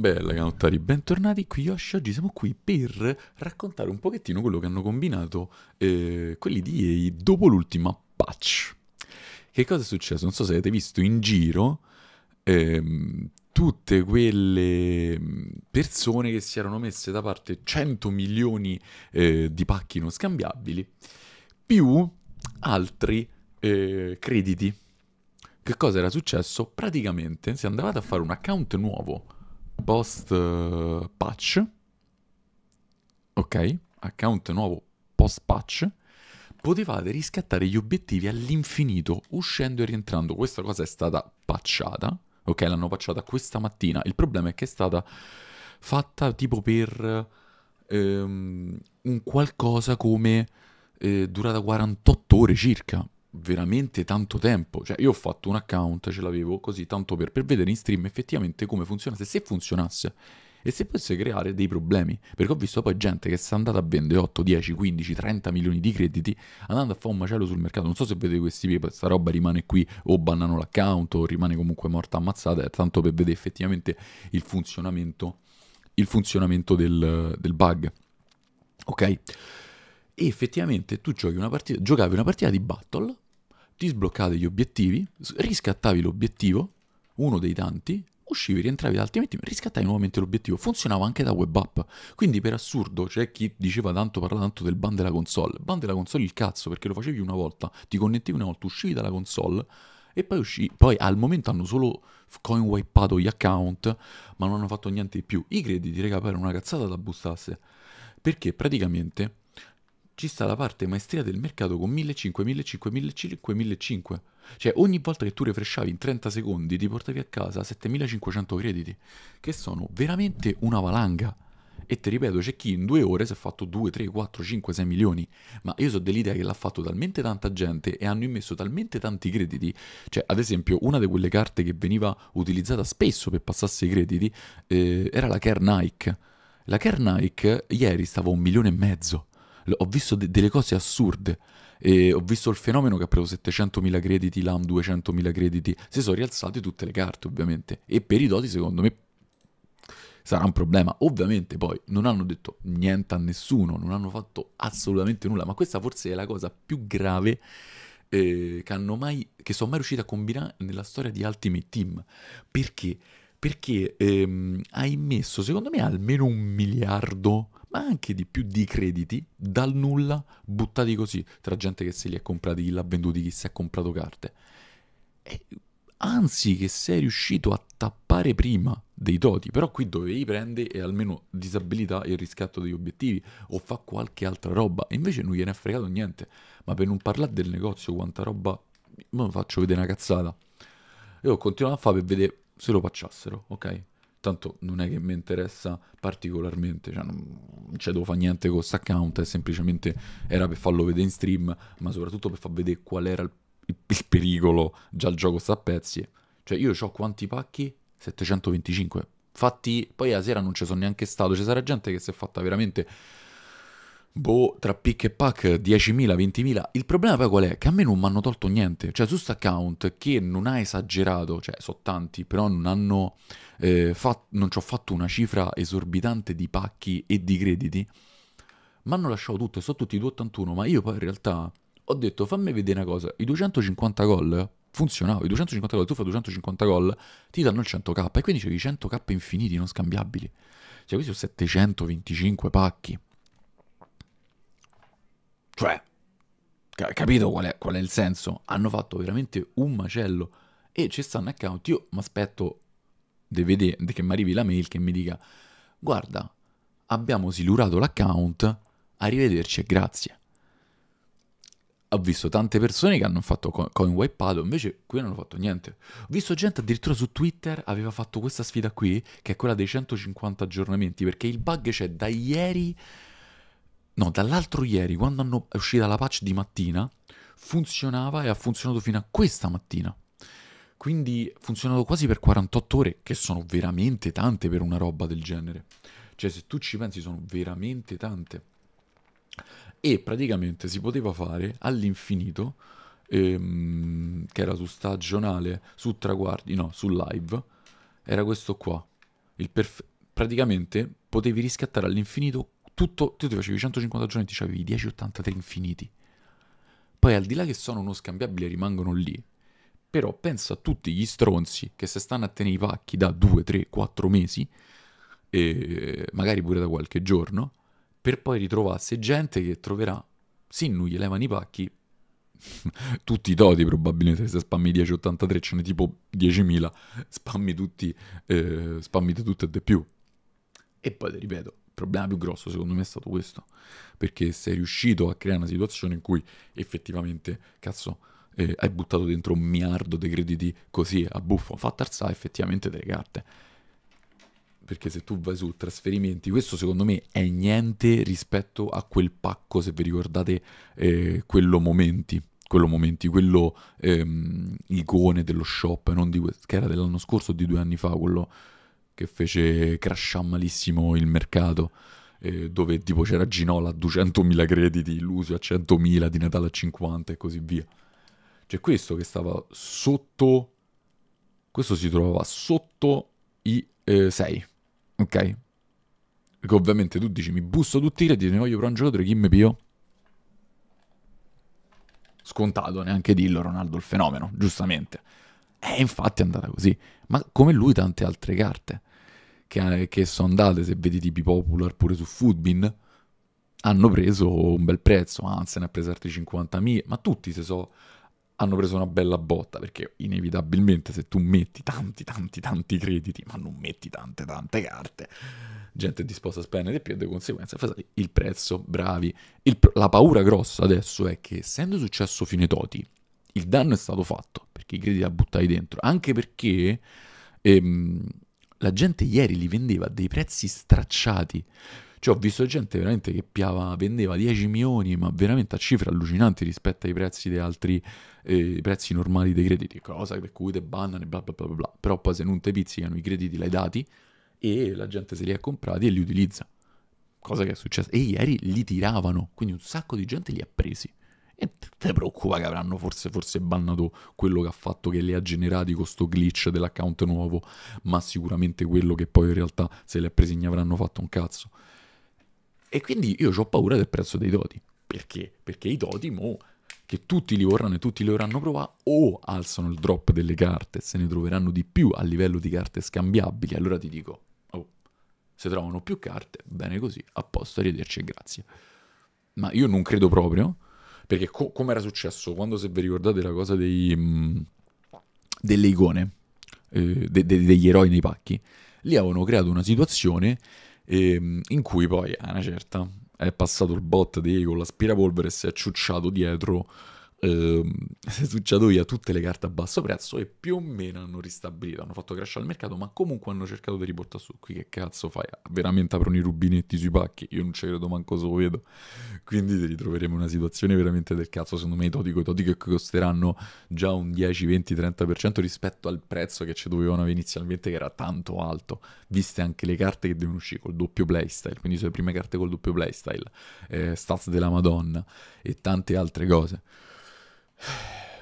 Bella canottari, bentornati qui Yoshi, oggi siamo qui per raccontare un pochettino quello che hanno combinato eh, quelli di EA dopo l'ultima patch. Che cosa è successo? Non so se avete visto in giro eh, tutte quelle mm, persone che si erano messe da parte 100 milioni eh, di pacchi non scambiabili più altri eh, crediti. Che cosa era successo? Praticamente se andavate a fare un account nuovo post eh, patch, ok, account nuovo post patch, potevate riscattare gli obiettivi all'infinito uscendo e rientrando. Questa cosa è stata patchata, ok, l'hanno patchata questa mattina. Il problema è che è stata fatta tipo per um, un qualcosa come eh, durata 48 ore circa veramente tanto tempo. Cioè, io ho fatto un account, ce l'avevo così tanto per, per vedere in stream effettivamente come funzionasse, se funzionasse e se potesse creare dei problemi. Perché ho visto poi gente che si è andata a vendere 8, 10, 15, 30 milioni di crediti andando a fare un macello sul mercato. Non so se vedete questi paper, sta roba rimane qui o bannano l'account o rimane comunque morta ammazzata, è eh, tanto per vedere effettivamente il funzionamento, il funzionamento del, del bug. Ok? E effettivamente tu giochi una partita, giocavi una partita di battle ti sbloccavi gli obiettivi, riscattavi l'obiettivo, uno dei tanti, uscivi, rientravi da altrimenti riscattavi nuovamente l'obiettivo. Funzionava anche da web app. Quindi per assurdo c'è chi diceva tanto, parla tanto del ban della console. Ban della console il cazzo, perché lo facevi una volta, ti connettevi una volta, uscivi dalla console e poi uscì. Poi al momento hanno solo coin coinwipato gli account, ma non hanno fatto niente di più. I crediti, raga, era una cazzata da bustasse. Perché praticamente ci sta la parte maestria del mercato con 1.500, 1.500, 1.500, Cioè ogni volta che tu refresciavi in 30 secondi ti portavi a casa 7.500 crediti, che sono veramente una valanga. E ti ripeto, c'è chi in due ore si è fatto 2, 3, 4, 5, 6 milioni. Ma io so dell'idea che l'ha fatto talmente tanta gente e hanno immesso talmente tanti crediti. Cioè, ad esempio, una di quelle carte che veniva utilizzata spesso per passarsi i crediti eh, era la Care Nike. La Care Nike ieri stava a un milione e mezzo ho visto de- delle cose assurde. E ho visto il fenomeno che ha preso 700.000 crediti, LAM 200.000 crediti. Si sono rialzate tutte le carte, ovviamente. E per i doti, secondo me, sarà un problema. Ovviamente poi non hanno detto niente a nessuno, non hanno fatto assolutamente nulla. Ma questa forse è la cosa più grave eh, che, hanno mai, che sono mai riuscito a combinare nella storia di Ultimate Team. Perché? Perché ehm, hai messo, secondo me, almeno un miliardo ma anche di più di crediti dal nulla buttati così tra gente che se li ha comprati, chi l'ha venduti, chi si è comprato carte. E anzi che sei riuscito a tappare prima dei toti, però qui dovevi prendere e almeno disabilità il riscatto degli obiettivi o fa qualche altra roba, e invece non gliene è fregato niente, ma per non parlare del negozio quanta roba, ma faccio vedere una cazzata, io continuavo a fare per vedere se lo facciassero, ok? tanto non è che mi interessa particolarmente, cioè non c'è devo fare niente con questo account, è semplicemente era per farlo vedere in stream, ma soprattutto per far vedere qual era il, il, il pericolo, già il gioco sta a pezzi. Cioè io ho quanti pacchi? 725. Fatti, poi la sera non ci sono neanche stato, ci sarà gente che si è fatta veramente boh, tra pick e pack 10.000, 20.000. Il problema poi qual è? Che a me non mi hanno tolto niente. Cioè, su questo account che non ha esagerato, cioè, sono tanti, però non hanno eh, fat- non ci ho fatto una cifra esorbitante di pacchi e di crediti. Mi hanno lasciato tutto, sono tutti 281, ma io poi in realtà ho detto fammi vedere una cosa, i 250 gol funzionavano. i 250 gol, tu fai 250 gol, ti danno il 100k e quindi c'è i 100k infiniti, non scambiabili. Cioè questi sono 725 pacchi. Cioè, capito qual è, qual è il senso? Hanno fatto veramente un macello e ci stanno account. Io mi aspetto di vedere, che mi arrivi la mail che mi dica guarda, abbiamo silurato l'account, arrivederci e grazie. Ho visto tante persone che hanno fatto coin wipeado, invece qui non hanno fatto niente. Ho visto gente addirittura su Twitter aveva fatto questa sfida qui, che è quella dei 150 aggiornamenti, perché il bug c'è da ieri No, dall'altro ieri, quando hanno, è uscita la patch di mattina, funzionava e ha funzionato fino a questa mattina. Quindi ha funzionato quasi per 48 ore, che sono veramente tante per una roba del genere. Cioè, se tu ci pensi, sono veramente tante. E praticamente si poteva fare all'infinito, ehm, che era su stagionale, su traguardi, no, su live, era questo qua. Perf- praticamente potevi riscattare all'infinito tutto, tu ti facevi 150 giorni e ti avevi 1083 infiniti. Poi al di là che sono uno scambiabile rimangono lì, però pensa a tutti gli stronzi che se stanno a tenere i pacchi da 2, 3, 4 mesi, e magari pure da qualche giorno, per poi ritrovarsi gente che troverà, sì, non gli levano i pacchi, tutti i toti probabilmente se spammi 1083 ce ne tipo 10.000, spammi tutti, eh, spammi tutto e di più. E poi ti ripeto, problema più grosso secondo me è stato questo, perché sei riuscito a creare una situazione in cui effettivamente, cazzo, eh, hai buttato dentro un miliardo di crediti così a buffo, fa tarzare effettivamente delle carte. Perché se tu vai su trasferimenti, questo secondo me è niente rispetto a quel pacco, se vi ricordate, eh, quello momenti quello momenti, quello ehm, icone dello shop, non di, che era dell'anno scorso o di due anni fa, quello che fece crashare malissimo il mercato, eh, dove tipo c'era Ginola a 200.000 crediti, Illusio a 100.000, Di Natale a 50 e così via. Cioè questo che stava sotto... Questo si trovava sotto i eh, 6, ok? Perché ovviamente tu dici mi busto tutti i crediti, ne voglio per un giocatore, chi mi pio? Scontato, neanche dillo Ronaldo il fenomeno, giustamente. E eh, infatti è andata così. Ma come lui tante altre carte che, eh, che sono andate, se vedi tipi Popular pure su Foodbin, hanno preso un bel prezzo, anzi ne ha preso altri 50.000, ma tutti se so hanno preso una bella botta, perché inevitabilmente se tu metti tanti, tanti, tanti crediti, ma non metti tante, tante carte, gente è disposta a spendere di più e di conseguenza fa salire il prezzo, bravi. Il, la paura grossa adesso è che essendo successo fine Finetoti, il danno è stato fatto, perché i crediti la buttai dentro, anche perché... Ehm, la gente ieri li vendeva a dei prezzi stracciati. Cioè ho visto gente veramente che piava, vendeva 10 milioni, ma veramente a cifre allucinanti rispetto ai prezzi dei altri, eh, prezzi normali dei crediti, cosa per cui te bannano e bla bla bla bla. Però poi se non te pizzicano i crediti l'hai dati e la gente se li ha comprati e li utilizza. Cosa che è successa. E ieri li tiravano, quindi un sacco di gente li ha presi. E ti preoccupa che avranno forse, forse bannato quello che ha fatto che li ha generati questo glitch dell'account nuovo, ma sicuramente quello che poi in realtà se li ha presi ne avranno fatto un cazzo. E quindi io ho paura del prezzo dei doti. Perché? Perché i doti mo che tutti li vorranno e tutti li vorranno provare, o alzano il drop delle carte, se ne troveranno di più a livello di carte scambiabili, allora ti dico, oh, se trovano più carte, bene così, a posto, arrivederci e grazie. Ma io non credo proprio, perché co- come era successo quando, se vi ricordate, la cosa dei, mh, mm, delle icone, eh, de- de- degli eroi nei pacchi, lì avevano creato una situazione eh, in cui poi, a una certa, è passato il bot di con l'aspirapolvere e si è acciucciato dietro Ehm, succiato via tutte le carte a basso prezzo e più o meno hanno ristabilito, hanno fatto crash al mercato, ma comunque hanno cercato di riportare su. Qui che cazzo fai? Veramente aprono i rubinetti sui pacchi? Io non ci credo manco se lo vedo. Quindi ritroveremo una situazione veramente del cazzo, secondo me, i totico, i totico che costeranno già un 10, 20, 30% rispetto al prezzo che ci dovevano avere inizialmente, che era tanto alto, viste anche le carte che devono uscire col doppio playstyle, quindi sono le prime carte col doppio playstyle, eh, stats della Madonna e tante altre cose.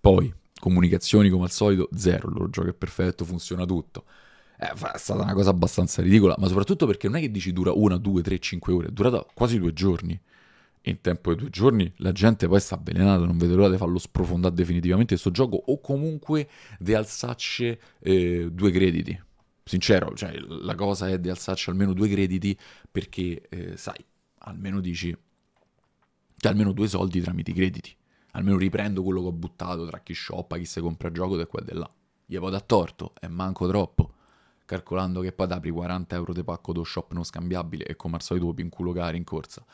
Poi, comunicazioni come al solito, zero, il loro gioco è perfetto, funziona tutto. Eh, è stata una cosa abbastanza ridicola, ma soprattutto perché non è che dici dura una, due, tre, cinque ore, è durata quasi due giorni. In tempo di due giorni la gente poi sta avvelenata, non vedo l'ora di farlo sprofondare definitivamente questo gioco o comunque di alzacce eh, due crediti. Sincero, cioè, la cosa è di alzacce almeno due crediti perché, eh, sai, almeno dici, cioè, almeno due soldi tramite i crediti almeno riprendo quello che ho buttato tra chi shoppa, chi si compra gioco da qua e da là. Gli vado a torto, e manco troppo. Calcolando che poi ti apri 40 euro di pacco do shop non scambiabile e come al solito pinculo cari in corsa.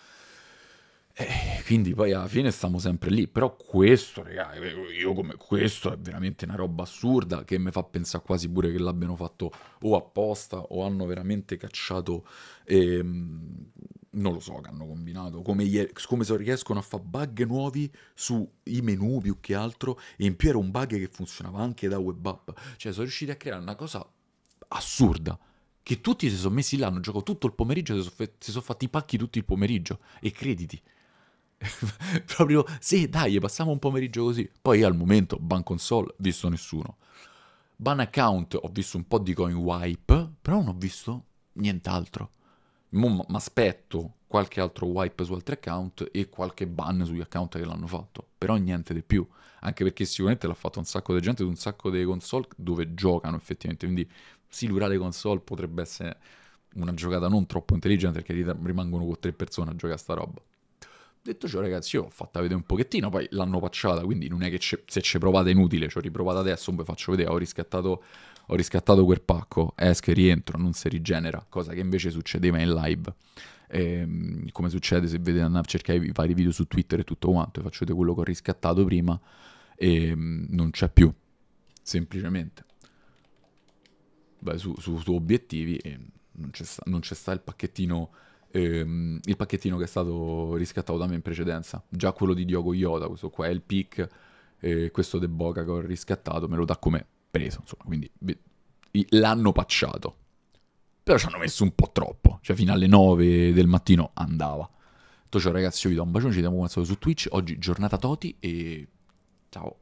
E eh, quindi poi alla fine stiamo sempre lì. Però questo, raga, io come questo è veramente una roba assurda che mi fa pensare quasi pure che l'abbiano fatto o apposta o hanno veramente cacciato ehm, non lo so che hanno combinato, come, ieri, come se riescono a fare bug nuovi sui menu più che altro, e in più era un bug che funzionava anche da web app, cioè sono riusciti a creare una cosa assurda, che tutti si sono messi là, hanno giocato tutto il pomeriggio, si sono, fe- sono fatti i pacchi tutto il pomeriggio, e crediti, proprio, sì dai, passiamo un pomeriggio così, poi al momento, ban console, visto nessuno, ban account, ho visto un po' di coin wipe, però non ho visto nient'altro mi aspetto qualche altro wipe su altri account e qualche ban sugli account che l'hanno fatto, però niente di più, anche perché sicuramente l'ha fatto un sacco di gente su un sacco di console dove giocano effettivamente, quindi silurare console potrebbe essere una giocata non troppo intelligente perché rimangono con tre persone a giocare a sta roba. Detto ciò, ragazzi, io ho fatta vedere un pochettino, poi l'hanno pacciata, quindi non è che se ci provate è inutile, ci ho riprovata adesso, poi faccio vedere, ho riscattato ho riscattato quel pacco, esco e rientro, non si rigenera, cosa che invece succedeva in live. E, ehm, come succede se vedete andare a cercare i vari video su Twitter e tutto quanto, e faccio quello che ho riscattato prima e ehm, non c'è più, semplicemente. Vai su, su, su obiettivi e non c'è, sta, non c'è sta il pacchettino ehm, il pacchettino che è stato riscattato da me in precedenza già quello di Diogo Iota, questo qua è il pick eh, questo de Boga che ho riscattato me lo dà come preso, insomma, quindi l'hanno pacciato. Però ci hanno messo un po' troppo, cioè fino alle 9 del mattino andava. Tutto ciò ragazzi, io vi do un bacione, ci vediamo come al solito su Twitch, oggi giornata Toti e ciao.